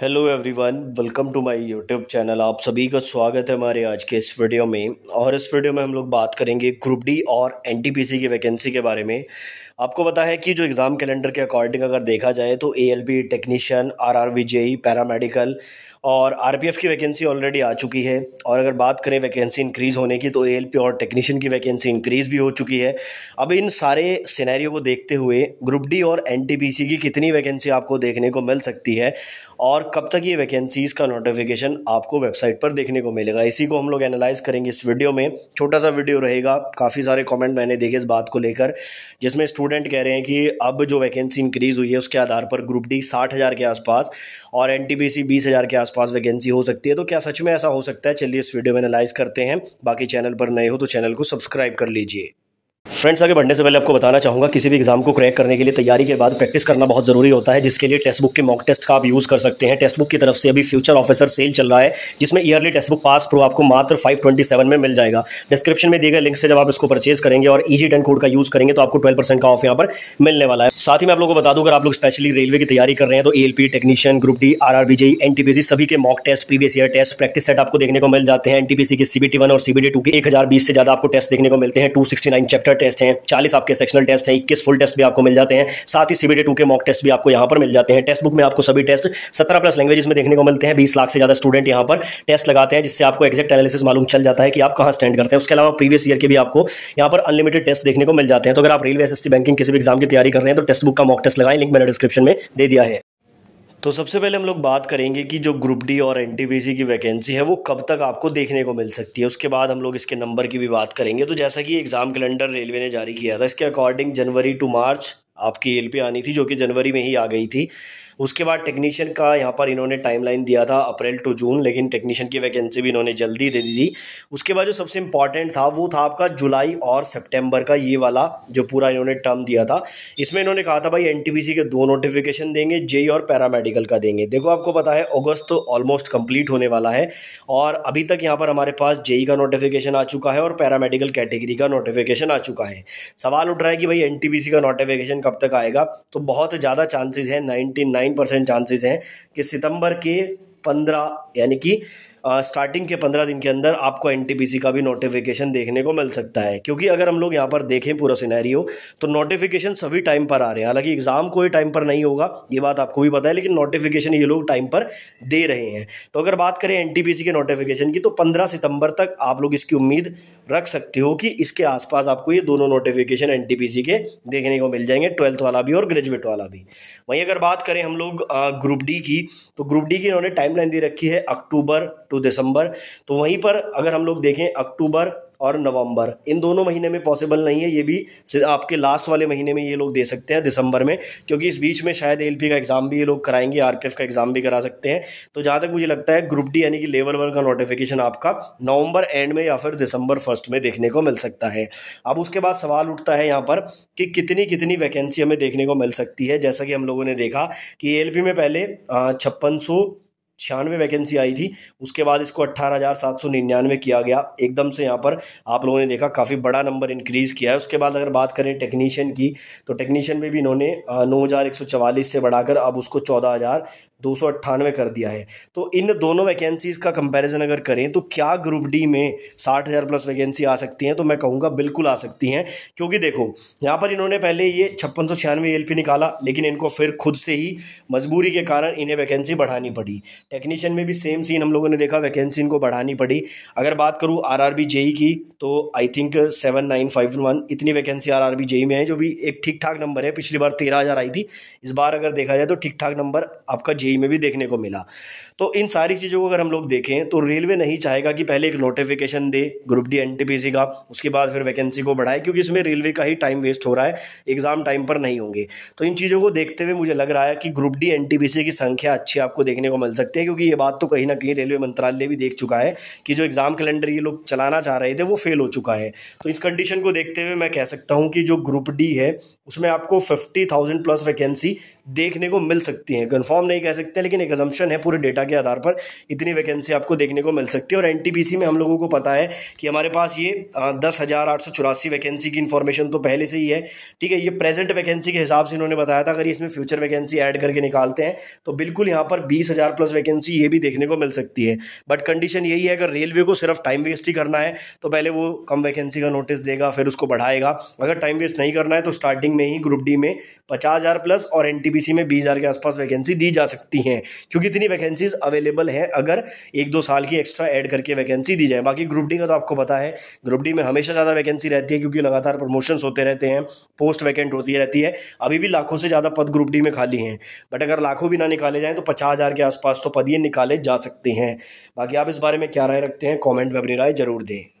hello everyone welcome to my YouTube channel आप सभी का स्वागत है हमारे आज के इस वीडियो में और इस वीडियो में हम लोग बात करेंगे ग्रुप डी और एनटीपीसी की वैकेंसी के बारे में आपको पता है कि जो एग्ज़ाम कैलेंडर के अकॉर्डिंग अगर देखा जाए तो ALB technician J para paramedical और आरपीएफ की वैकेंसी ऑलरेडी आ चुकी है और अगर बात करें वैकेंसी इंक्रीज़ होने की तो पी और टेक्नीशियन की वैकेंसी इंक्रीज़ भी हो चुकी है अब इन सारे सिनेरियो को देखते हुए ग्रुप डी और एनटीपीसी की कितनी वैकेंसी आपको देखने को मिल सकती है और कब तक ये वैकेंसीज़ का नोटिफिकेशन आपको वेबसाइट पर देखने को मिलेगा इसी को हम लोग एनालाइज करेंगे इस वीडियो में छोटा सा वीडियो रहेगा काफ़ी सारे कमेंट मैंने देखे इस बात को लेकर जिसमें स्टूडेंट कह रहे हैं कि अब जो वैकेंसी इंक्रीज़ हुई है उसके आधार पर ग्रुप डी साठ हज़ार के आसपास और एन टी पी सी बीस हज़ार के आसपास वैकेंसी हो सकती है तो क्या सच में ऐसा हो सकता है चलिए इस वीडियो में एनालाइज करते हैं बाकी चैनल पर नए हो तो चैनल को सब्सक्राइब कर लीजिए फ्रेंड्स आगे बढ़ने से पहले आपको बताना चाहूँगा किसी भी एग्जाम को क्रैक करने के लिए तैयारी के बाद प्रैक्टिस करना बहुत ज़रूरी होता है जिसके लिए टेस्ट बुक के मॉक टेस्ट का आप यूज़ कर सकते हैं टेस्ट बुक की तरफ से अभी फ्यूचर ऑफिसर सेल चल रहा है जिसमें yearly test book pass pro आपको मात्र फाइव में मिल जाएगा डिस्क्रिप्शन में दिए गए लिंक से जब आप इसको परचेज करेंगे और ईजी टेन कोड का यूज़ करेंगे तो आपको ट्वेल्व का ऑफ यहाँ पर मिलने वाला है साथ ही मैं आप लोगों को बता दूँ अगर आप लोग स्पेशली रेलवे की तैयारी कर रहे हैं तो A technician group D R R N सभी के mock test previous year test practice set आपको देखने को मिल जाते हैं एन के सी बी वन और सी टू के एक हज़ार बीस से ज़्यादा आपको टेस्ट देखने को मिलते हैं two sixty nine chapter test हैं चालीस आपके सेक्शनल टेस्ट हैं इक्कीस फुल टेस्ट भी आपको मिल जाते हैं साथ ही सीबीटी टू के मॉक टेस्ट भी आपको यहाँ पर मिल जाते हैं टेस्ट बुक में आपको सभी टेस्ट सत्रह प्लस लैंग्वेज में देखने को मिलते हैं बीस लाख से ज़्यादा स्टूडेंट यहाँ पर टेस्ट लगाते हैं जिससे आपको एक्जैक्ट एनालिसिस मालूम चल जाता है कि आप कहाँ स्टैंड करते हैं उसके अलावा प्रीवियस ईयर के भी आपको यहाँ पर अनलिमिटेड टेस्ट देखने को मिल जाते हैं तो अगर आप रेलवे एस बैंकिंग किसी भी एग्जाम की तैयारी कर रहे हैं तो टेस्ट बुक का मॉक टेस्ट लगाएं लिंक मैंने डिस्क्रिप्शन में दे दिया है तो सबसे पहले हम लोग बात करेंगे कि जो ग्रुप डी और एन की वैकेंसी है वो कब तक आपको देखने को मिल सकती है उसके बाद हम लोग इसके नंबर की भी बात करेंगे तो जैसा कि एग्ज़ाम कैलेंडर रेलवे ने जारी किया था इसके अकॉर्डिंग जनवरी टू मार्च आपकी एल पे आनी थी जो कि जनवरी में ही आ गई थी उसके बाद टेक्नीशियन का यहाँ पर इन्होंने टाइमलाइन दिया था अप्रैल टू जून लेकिन टेक्नीशियन की वैकेंसी भी इन्होंने जल्दी दे दी थी उसके बाद जो सबसे इंपॉर्टेंट था वो था आपका जुलाई और सितंबर का ये वाला जो पूरा इन्होंने टर्म दिया था इसमें इन्होंने कहा था भाई एन के दो नोटिफिकेशन देंगे जे e और पैरामेडिकल का देंगे देखो आपको पता है अगस्त तो ऑलमोस्ट कम्प्लीट होने वाला है और अभी तक यहाँ पर हमारे पास जेई e का नोटिफिकेशन आ चुका है और पैरामेडिकल कैटेगरी का नोटिफिकेशन आ चुका है सवाल उठ रहा है कि भाई एन का नोटिफिकेशन कब तक आएगा तो बहुत ज़्यादा चांसेस हैं 99 परसेंट चांसेस हैं कि सितंबर के पंद्रह यानी कि स्टार्टिंग के पंद्रह दिन के अंदर आपको एन का भी नोटिफिकेशन देखने को मिल सकता है क्योंकि अगर हम लोग यहाँ पर देखें पूरा सिनेरियो तो नोटिफिकेशन सभी टाइम पर आ रहे हैं हालांकि एग्ज़ाम कोई टाइम पर नहीं होगा ये बात आपको भी पता है लेकिन नोटिफिकेशन ये लोग टाइम पर दे रहे हैं तो अगर बात करें एन के नोटिफिकेशन की तो पंद्रह सितंबर तक आप लोग इसकी उम्मीद रख सकते हो कि इसके आसपास आपको ये दोनों नोटिफिकेशन एन के देखने को मिल जाएंगे ट्वेल्थ वाला भी और ग्रेजुएट वाला भी वहीं अगर बात करें हम लोग ग्रुप डी की तो ग्रुप डी की इन्होंने टाइमलाइन दे रखी है अक्टूबर टू दिसंबर तो वहीं पर अगर हम लोग देखें अक्टूबर और नवंबर इन दोनों महीने में पॉसिबल नहीं है ये भी आपके लास्ट वाले महीने में ये लोग दे सकते हैं दिसंबर में क्योंकि इस बीच में शायद एल का एग्ज़ाम भी ये लोग कराएंगे आर का एग्ज़ाम भी करा सकते हैं तो जहाँ तक मुझे लगता है ग्रुप डी यानी कि लेवल वन का नोटिफिकेशन आपका नवंबर एंड में या फिर दिसंबर फर्स्ट में देखने को मिल सकता है अब उसके बाद सवाल उठता है यहाँ पर कि कितनी कितनी वैकेंसी हमें देखने को मिल सकती है जैसा कि हम लोगों ने देखा कि एल में पहले छप्पन सौ छियानवे वैकेंसी आई थी उसके बाद इसको अट्ठारह हज़ार सात सौ निन्यानवे किया गया एकदम से यहाँ पर आप लोगों ने देखा काफ़ी बड़ा नंबर इंक्रीज़ किया है उसके बाद अगर बात करें टेक्नीशियन की तो टेक्नीशियन में भी इन्होंने नौ हज़ार एक सौ चवालीस से बढ़ाकर अब उसको चौदह हज़ार दो सौ अट्ठानवे कर दिया है तो इन दोनों वैकेंसीज़ का कंपेरिजन अगर करें तो क्या ग्रुप डी में साठ हज़ार प्लस वैकेंसी आ सकती हैं तो मैं कहूँगा बिल्कुल आ सकती हैं क्योंकि देखो यहाँ पर इन्होंने पहले ये छप्पन सौ छियानवे एल निकाला लेकिन इनको फिर खुद से ही मजबूरी के कारण इन्हें वैकेंसी बढ़ानी पड़ी टेक्नीशियन में भी सेम सीन हम लोगों ने देखा वैकेंसी इनको बढ़ानी पड़ी अगर बात करूँ आर आर बी जेई की तो I think seven nine five one इतनी vacancy R R B JE में है जो भी एक ठीक ठाक नंबर है पिछली बार तेरह हज़ार आई थी इस बार अगर देखा जाए तो ठीक ठाक नंबर आपका जेई e में भी देखने को मिला तो इन सारी चीज़ों को अगर हम लोग देखें तो रेलवे नहीं चाहेगा कि पहले एक नोटिफिकेशन दे ग्रुप डी एन का उसके बाद फिर वैकेंसी को बढ़ाए क्योंकि इसमें रेलवे का ही टाइम वेस्ट हो रहा है एग्ज़ाम टाइम पर नहीं होंगे तो इन चीज़ों को देखते हुए मुझे लग रहा है कि ग्रुप डी एन की संख्या अच्छी आपको देखने को मिल सकती है सकते हैं क्योंकि ये बात तो कहीं ना कहीं रेलवे मंत्रालय भी देख चुका है कि जो एग्ज़ाम कैलेंडर ये लोग चलाना चाह रहे थे वो फेल हो चुका है तो इस कंडीशन को देखते हुए मैं कह सकता हूँ कि जो ग्रुप डी है उसमें आपको फिफ्टी थाउजेंड प्लस वैकेंसी देखने को मिल सकती है कन्फर्म नहीं कह सकते लेकिन एक एजम्पन है पूरे डेटा के आधार पर इतनी वैकेंसी आपको देखने को मिल सकती है और एन में हम लोगों को पता है कि हमारे पास ये दस वैकेंसी की इन्फॉर्मेशन तो पहले से ही है ठीक है ये प्रेजेंट वैकेंसी के हिसाब से इन्होंने बताया था अगर इसमें फ्यूचर वैकेंसी ऐड करके निकालते हैं तो बिल्कुल यहाँ पर बीस हज़ार प्लस वैकेंसी वैकेंसी ये भी देखने को मिल सकती है बट कंडीशन यही है अगर रेलवे को सिर्फ टाइम वेस्ट ही करना है तो पहले वो कम वैकेंसी का नोटिस देगा फिर उसको बढ़ाएगा अगर टाइम वेस्ट नहीं करना है तो स्टार्टिंग में ही ग्रुप डी में पचास हज़ार प्लस और एन में बीस हज़ार के आसपास वैकेंसी दी जा सकती हैं क्योंकि इतनी वैकेंसीज अवेलेबल हैं अगर एक दो साल की एक्स्ट्रा एड करके वैकेंसी दी जाए बाकी ग्रुप डी का तो आपको पता है ग्रुप डी में हमेशा ज़्यादा वैकेंसी रहती है क्योंकि लगातार प्रमोशंस होते रहते हैं पोस्ट वैकेंट होती रहती है अभी भी लाखों से ज़्यादा पद ग्रुप डी में खाली हैं बट अगर लाखों भी ना निकाले जाएं तो पचास हज़ार के आसपास तो पदिये निकाले जा सकते हैं बाकी आप इस बारे में क्या राय रखते हैं कॉमेंट में अपनी राय ज़रूर दें